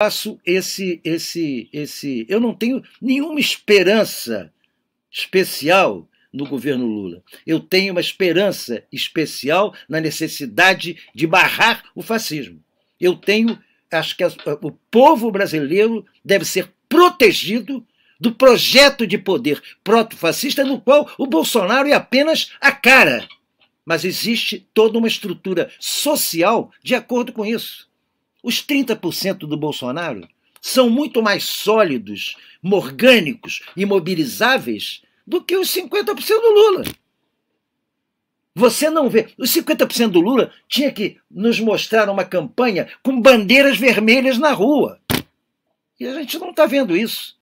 faço esse, esse, esse. Eu não tenho nenhuma esperança especial no governo Lula. Eu tenho uma esperança especial na necessidade de barrar o fascismo. Eu tenho, acho que o povo brasileiro deve ser protegido do projeto de poder proto-fascista no qual o Bolsonaro é apenas a cara. Mas existe toda uma estrutura social de acordo com isso. Os 30% do Bolsonaro são muito mais sólidos, morgânicos, mobilizáveis do que os 50% do Lula. Você não vê. Os 50% do Lula tinha que nos mostrar uma campanha com bandeiras vermelhas na rua. E a gente não está vendo isso.